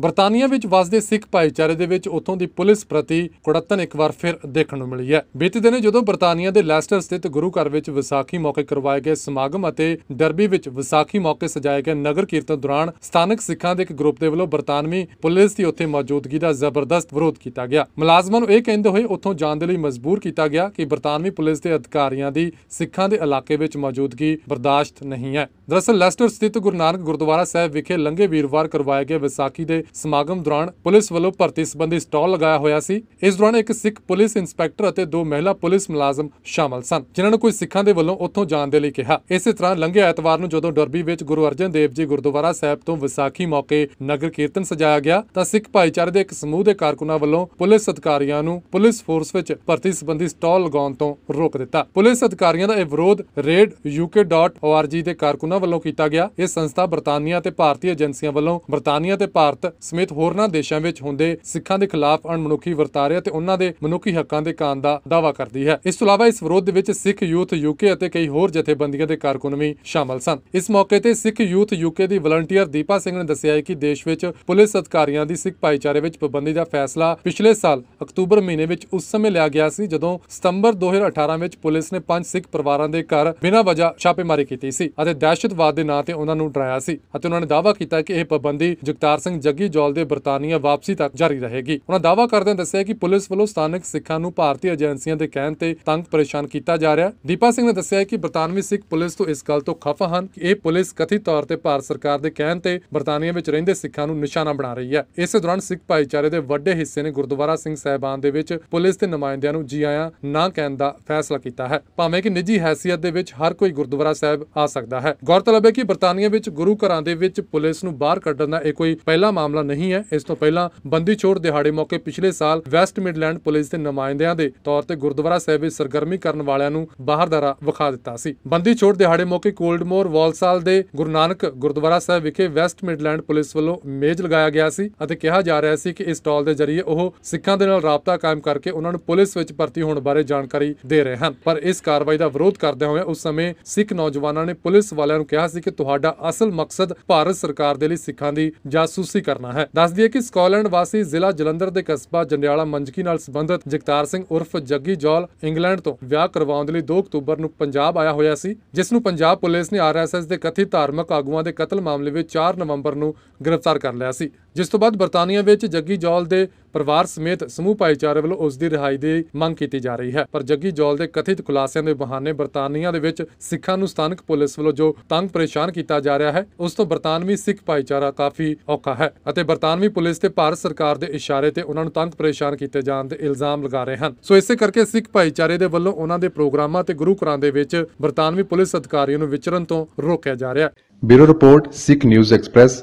ਬਰਤਾਨੀਆ ਵਿੱਚ ਵਸਦੇ ਸਿੱਖ ਭਾਈਚਾਰੇ ਦੇ ਵਿੱਚ ਉਥੋਂ ਦੀ ਪੁਲਿਸ ਪ੍ਰਤੀ ਕੁੜੱਤਨ ਇੱਕ ਵਾਰ ਫਿਰ ਦੇਖਣ ਨੂੰ ਮਿਲੀ ਹੈ ਬੀਤੇ ਦਿਨੇ ਜਦੋਂ ਬਰਤਾਨੀਆ ਦੇ ਲੈਸਟਰ ਸਥਿਤ ਗੁਰੂ ਘਰ ਵਿੱਚ ਵਿਸਾਖੀ ਮੌਕੇ ਕਰਵਾਏ ਗਏ ਸਮਾਗਮ ਅਤੇ ਡਰਬੀ ਵਿੱਚ ਵਿਸਾਖੀ ਮੌਕੇ ਸਜਾਏ ਗਏ ਨਗਰ ਕੀਰਤਨ ਦੌਰਾਨ ਸਥਾਨਕ ਸਿੱਖਾਂ ਦੇ ਇੱਕ ਗਰੁੱਪ ਦੇ ਵੱਲੋਂ ਬਰਤਾਨਵੀ ਪੁਲਿਸ ਦੀ ਉੱਥੇ ਮੌਜੂਦਗੀ ਦਾ ਜ਼ਬਰਦਸਤ ਵਿਰੋਧ ਕੀਤਾ ਗਿਆ ਮੁਲਾਜ਼ਮਾਂ ਨੂੰ ਇਹ ਕਹਿੰਦੇ ਹੋਏ ਉੱਥੋਂ ਜਾਣ ਦੇ ਲਈ ਮਜਬੂਰ ਕੀਤਾ ਗਿਆ ਕਿ ਬਰਤਾਨਵੀ ਪੁਲਿਸ ਦੇ ਅਧਿਕਾਰੀਆਂ ਦੀ ਸਿੱਖਾਂ ਦੇ ਇਲਾਕੇ ਵਿੱਚ ਮੌਜੂਦਗੀ ਬਰਦਾਸ਼ਤ ਨਹੀਂ ਹੈ ਦਰਅਸਲ ਲੈਸਟਰ ਸਥਿਤ ਗੁਰੂ ਨਾਨਕ ਗੁਰਦੁਆਰਾ ਸਾਹਿਬ ਵਿਖੇ ਲੰਗੇ ਵੀਰਵਾਰ ਕਰਵਾਏ ਗਏ ਵਿਸਾਖੀ ਦੇ ਸਮਾਗਮ ਦੌਰਾਨ ਪੁਲਿਸ ਵੱਲੋਂ ਭਰਤੀ ਸੰਬੰਧੀ ਸਟਾਲ ਲਗਾਇਆ ਹੋਇਆ ਸੀ ਇਸ ਦੌਰਾਨ ਇੱਕ ਸਿੱਖ ਪੁਲਿਸ ਇੰਸਪੈਕਟਰ ਅਤੇ ਦੋ ਮਹਿਲਾ ਪੁਲਿਸ ਮੁਲਾਜ਼ਮ ਸ਼ਾਮਲ ਸਨ ਜਿਨ੍ਹਾਂ ਨੂੰ ਕੋਈ ਸਿੱਖਾਂ ਦੇ ਵੱਲੋਂ ਉੱਥੋਂ ਜਾਣ ਦੇ ਲਈ ਕਿਹਾ ਇਸੇ ਤਰ੍ਹਾਂ ਲੰਘੇ ਐਤਵਾਰ ਨੂੰ ਜਦੋਂ ਡਰਬੀ ਵਿੱਚ ਗੁਰੂ ਅਰਜਨ ਦੇਵ ਜੀ ਗੁਰਦੁਆਰਾ ਸਾਹਿਬ ਤੋਂ ਵਿਸਾਖੀ ਮੌਕੇ ਨਗਰ ਕੀਰਤਨ ਸਜਾਇਆ ਗਿਆ ਤਾਂ ਸਿੱਖ ਭਾਈਚਾਰੇ ਦੇ ਇੱਕ ਸਮੂਹ ਦੇ ਕਾਰਕੁਨਾਂ ਵੱਲੋਂ ਪੁਲਿਸ ਅਧਿਕਾਰੀਆਂ ਨੂੰ ਪੁਲਿਸ ਫੋਰਸ ਵਿੱਚ ਭਰਤੀ ਸੰਬੰਧੀ ਸਟਾਲ ਲਗਾਉਣ ਤੋਂ ਰੋਕ ਦਿੱਤਾ ਪੁਲਿਸ ਅਧਿਕਾਰੀਆਂ ਦਾ ਇਹ ਵਿਰੋਧ ਰੇਡ ਯੂਕੇ.org ਦੇ ਕਾਰਕੁਨਾਂ ਵੱਲੋਂ ਕੀਤਾ ਗਿਆ ਇਹ ਸੰਸਥਾ ਬਰਤਾਨੀਆ ਤੇ ਭਾਰਤੀ ਏਜੰਸੀਆਂ ਵੱਲੋਂ ਬਰਤਾਨੀਆ ਤੇ ਭਾਰਤ ਸਮੇਤ ਹੋਰਨਾਂ ਦੇਸ਼ਾਂ ਵਿੱਚ ਹੁੰਦੇ ਸਿੱਖਾਂ ਦੇ ਖਿਲਾਫ ਅਣਮਨੁੱਖੀ ਵਰਤਾਰੇ ਅਤੇ ਉਹਨਾਂ ਦੇ ਮਨੁੱਖੀ ਹੱਕਾਂ ਦੇ ਕਾਨ ਦਾ ਦਾਵਾ ਕਰਦੀ ਹੈ ਇਸ ਤੋਂ ਇਲਾਵਾ ਇਸ ਵਿਰੋਧ ਦੇ ਵਿੱਚ ਸਿੱਖ ਯੂਥ ਯੂਕੇ ਅਤੇ ਕਈ ਹੋਰ ਜਥੇਬੰਦੀਆਂ ਦੇ ਕਾਰਕੁਨ ਵੀ ਸ਼ਾਮਲ ਸਨ ਇਸ ਮੌਕੇ ਤੇ ਸਿੱਖ ਯੂਥ ਯੂਕੇ ਦੀ ਵਲੰਟੀਅਰ ਦੀਪਾ ਸਿੰਘ ਨੇ ਦੱਸਿਆ ਕਿ ਦੇਸ਼ ਵਿੱਚ ਪੁਲਿਸ ਅਧਿਕਾਰੀਆਂ ਦੀ ਸਿੱਖ ਭਾਈਚਾਰੇ ਵਿੱਚ ਪਾਬੰਦੀ ਦਾ ਫੈਸਲਾ ਪਿਛਲੇ ਸਾਲ ਅਕਤੂਬਰ ਮਹੀਨੇ ਵਿੱਚ ਉਸ ਸਮੇਂ ਲਿਆ ਗਿਆ ਸੀ ਜਦੋਂ ਸਤੰਬਰ 2018 ਵਿੱਚ ਪੁਲਿਸ ਨੇ ਪੰਜ ਸਿੱਖ ਪਰਿਵਾਰਾਂ ਦੇ ਘਰ ਬਿਨਾਂ ਵਜ੍ਹਾ ਛਾਪੇਮਾਰੀ ਕੀਤੀ ਸੀ ਅਤੇ ਦਹਿਸ਼ਤਵਾਦ ਦੇ ਨਾਂ ਤੇ ਉਹਨਾਂ ਨੂੰ ਡਰਾਇਆ ਸੀ ਅਤੇ ਉਹਨਾਂ ਨੇ ਦਾਅਵਾ ਕੀਤਾ ਕਿ ਇਹ ਪਾਬੰਦੀ ਜਗਤਾਰ ਸਿੰਘ ਜੱਗੀ ਅਮਰੀਕੀ ਜੌਲ ਦੇ ਬਰਤਾਨੀਆ ਵਾਪਸੀ ਤੱਕ ਜਾਰੀ ਰਹੇਗੀ ਉਹਨਾਂ ਦਾਵਾ ਕਰਦੇ ਦੱਸਿਆ ਕਿ ਪੁਲਿਸ ਵੱਲੋਂ ਸਥਾਨਕ ਸਿੱਖਾਂ ਨੂੰ ਭਾਰਤੀ ਏਜੰਸੀਆਂ ਦੇ ਕਹਿਣ ਤੇ ਤੰਗ ਪਰੇਸ਼ਾਨ ਕੀਤਾ ਜਾ ਰਿਹਾ ਦੀਪਾ ਸਿੰਘ ਨੇ ਦੱਸਿਆ ਕਿ ਬਰਤਾਨਵੀ ਸਿੱਖ ਪੁਲਿਸ ਤੋਂ ਇਸ ਗੱਲ ਤੋਂ ਖਫਾ ਹਨ ਕਿ ਇਹ ਪੁਲਿਸ ਕਥਿਤ ਤੌਰ ਤੇ ਭਾਰਤ ਸਰਕਾਰ ਦੇ ਕਹਿਣ ਤੇ ਬਰਤਾਨੀਆ ਵਿੱਚ ਰਹਿੰਦੇ ਸਿੱਖਾਂ ਨੂੰ ਨਿਸ਼ਾਨਾ ਬਣਾ ਰਹੀ ਹੈ ਇਸੇ ਦੌਰਾਨ ਸਿੱਖ ਭਾਈਚਾਰੇ ਦੇ ਵੱਡੇ ਹਿੱਸੇ ਨੇ ਗੁਰਦੁਆਰਾ ਸਿੰਘ ਸਹਿਬਾਨ ਦੇ ਵਿੱਚ ਪੁਲਿਸ ਦੇ ਨੁਮਾਇੰਦਿਆਂ ਨੂੰ ਜੀ ਆਇਆਂ ਨਾ ਕਹਿਣ ਦਾ ਫੈਸਲਾ ਕੀਤਾ ਹੈ ਭਾਵੇਂ ਕਿ ਨਿੱਜੀ ਹیثیت ਦੇ ਵਿੱਚ ਹਰ ਕੋਈ ਗੁਰਦੁਆਰਾ ਸਾਹਿਬ ਆ ਸਕਦਾ ਹੈ ਗੌਰਤਲਬ ਹੈ ਕਿ ਬਰਤਾਨੀਆ ਵਿੱਚ ਗੁਰੂ ਘਰਾਂ ਦੇ ਵਿੱਚ ਪੁਲਿਸ ਨੂੰ ਬਾਹਰ ਕੱਢਣ ਦਾ ਇਹ ਕੋਈ ਪਹਿਲਾ ਮਾਮਲਾ ਮਾਮਲਾ ਨਹੀਂ ਹੈ ਇਸ ਤੋਂ ਪਹਿਲਾਂ ਬੰਦੀ ਛੋੜ ਦਿਹਾੜੇ ਮੌਕੇ ਪਿਛਲੇ ਸਾਲ ਵੈਸਟ ਮਿਡਲੈਂਡ ਪੁਲਿਸ ਦੇ ਨੁਮਾਇੰਦਿਆਂ ਦੇ ਤੌਰ ਤੇ ਗੁਰਦੁਆਰਾ ਸਾਹਿਬ ਵਿੱਚ ਸਰਗਰਮੀ ਕਰਨ ਵਾਲਿਆਂ ਨੂੰ ਬਾਹਰ ਦਾ ਵਿਖਾ ਦਿੱਤਾ ਸੀ ਬੰਦੀ ਛੋੜ ਦਿਹਾੜੇ ਮੌਕੇ ਕੋਲਡਮੋਰ ਵਾਲਸਾਲ ਦੇ ਗੁਰੂ ਨਾਨਕ ਗੁਰਦੁਆਰਾ ਸਾਹਿਬ ਵਿਖੇ ਵੈਸਟ ਮਿਡਲੈਂਡ ਪੁਲਿਸ ਵੱਲੋਂ ਮੇਜ ਲਗਾਇਆ ਗਿਆ ਸੀ ਅਤੇ ਕਿਹਾ ਜਾ ਰਿਹਾ ਸੀ ਕਿ ਇਸ ਸਟਾਲ ਦੇ ਜ਼ਰੀਏ ਉਹ ਸਿੱਖਾਂ ਦੇ ਨਾਲ ਰਾਬਤਾ ਕਾਇਮ ਕਰਕੇ ਉਹਨਾਂ ਨੂੰ ਪੁਲਿਸ ਵਿੱਚ ਭਰਤੀ ਹੋਣ ਬਾਰੇ ਜਾਣਕਾਰੀ ਦੇ ਰਹੇ ਹਨ ਪਰ ਇਸ ਕਾਰਵਾਈ ਦਾ ਵਿਰੋਧ ਕਰਦੇ ਹੋਏ ਉਸ ਸਮੇਂ ਸਿੱਖ ਨੌਜਵਾਨਾਂ ਨੇ ਪੁਲਿਸ ਵਾਲਿਆਂ ਨੂੰ ਕਿਹਾ ਸੀ ਕਿ ਤੁਹਾਡਾ ਅਸਲ ਮਕਸਦ ਭਾਰਤ ਸਰਕਾਰ ਦੇ ਲਈ ਸਿੱਖਾਂ ਦੀ ਜਾਸੂਸੀ ਕਰਨਾ ਕਰਨਾ ਹੈ ਦੱਸ ਦਈਏ ਕਿ ਸਕਾਟਲੈਂਡ ਵਾਸੀ ਜ਼ਿਲ੍ਹਾ ਜਲੰਧਰ ਦੇ ਕਸਬਾ ਜੰਡਿਆਲਾ ਮੰਜਕੀ ਨਾਲ ਸੰਬੰਧਿਤ ਜਗਤਾਰ ਸਿੰਘ ਉਰਫ ਜੱਗੀ ਜੋਲ ਇੰਗਲੈਂਡ ਤੋਂ ਵਿਆਹ ਕਰਵਾਉਣ ਲਈ 2 ਅਕਤੂਬਰ ਨੂੰ ਪੰਜਾਬ ਆਇਆ ਹੋਇਆ ਸੀ ਜਿਸ ਨੂੰ ਪੰਜਾਬ ਪੁਲਿਸ ਨੇ ਆਰਐਸਐਸ ਦੇ ਕਥਿਤ ਧਾਰਮਿਕ ਆਗੂਆਂ ਦੇ ਕਤਲ ਮਾਮਲੇ ਵਿੱਚ 4 ਨਵੰਬਰ ਨੂੰ ਗ੍ਰਿਫਤਾਰ ਕਰ ਲਿਆ ਸੀ ਜਿਸ ਤੋਂ ਬਾਅਦ ਬਰਤਾਨੀਆ ਵਿੱਚ ਜੱਗੀ ਜੌਲ ਦੇ ਪਰਿਵਾਰ ਸਮੇਤ ਸਮੂਹ ਭਾਈਚਾਰੇ ਵੱਲੋਂ ਉਸ ਦੀ ਰਿਹਾਈ ਦੀ ਮੰਗ ਕੀਤੀ ਜਾ ਰਹੀ ਹੈ ਪਰ ਜੱਗੀ ਜੌਲ ਦੇ ਕਥਿਤ ਖੁਲਾਸਿਆਂ ਦੇ ਬਹਾਨੇ ਬਰਤਾਨੀਆ ਦੇ ਵਿੱਚ ਸਿੱਖਾਂ ਨੂੰ ਸਥਾਨਕ ਪੁਲਿਸ ਵੱਲੋਂ ਜੋ ਤੰਗ ਪਰੇਸ਼ਾਨ ਕੀਤਾ ਜਾ ਰਿਹਾ ਹੈ ਉਸ ਤੋਂ ਬਰਤਾਨਵੀ ਸਿੱਖ ਭਾਈਚਾਰਾ ਕਾਫੀ ਔਖਾ ਹੈ ਅਤੇ ਬਰਤਾਨਵੀ ਪੁਲਿਸ ਤੇ ਭਾਰਤ ਸਰਕਾਰ ਦੇ ਇਸ਼ਾਰੇ ਤੇ ਉਹਨਾਂ ਨੂੰ ਤੰਗ ਪਰੇਸ਼ਾਨ ਕੀਤੇ ਜਾਣ ਦੇ ਇਲਜ਼ਾਮ ਲਗਾ ਰਹੇ ਹਨ ਸੋ ਇਸੇ ਕਰਕੇ ਸਿੱਖ ਭਾਈਚਾਰੇ ਦੇ ਵੱਲੋਂ ਉਹਨਾਂ ਦੇ ਪ੍ਰੋਗਰਾਮਾਂ ਤੇ ਗੁਰੂ ਘਰਾਂ ਦੇ ਵਿੱਚ ਬਰਤਾਨਵੀ ਪੁਲਿਸ ਅਧਿਕਾਰੀਆਂ ਨੂੰ ਵਿਚਰਨ ਤੋਂ ਰੋਕਿਆ ਜਾ ਰਿਹਾ ਹੈ bureau report Sikh news express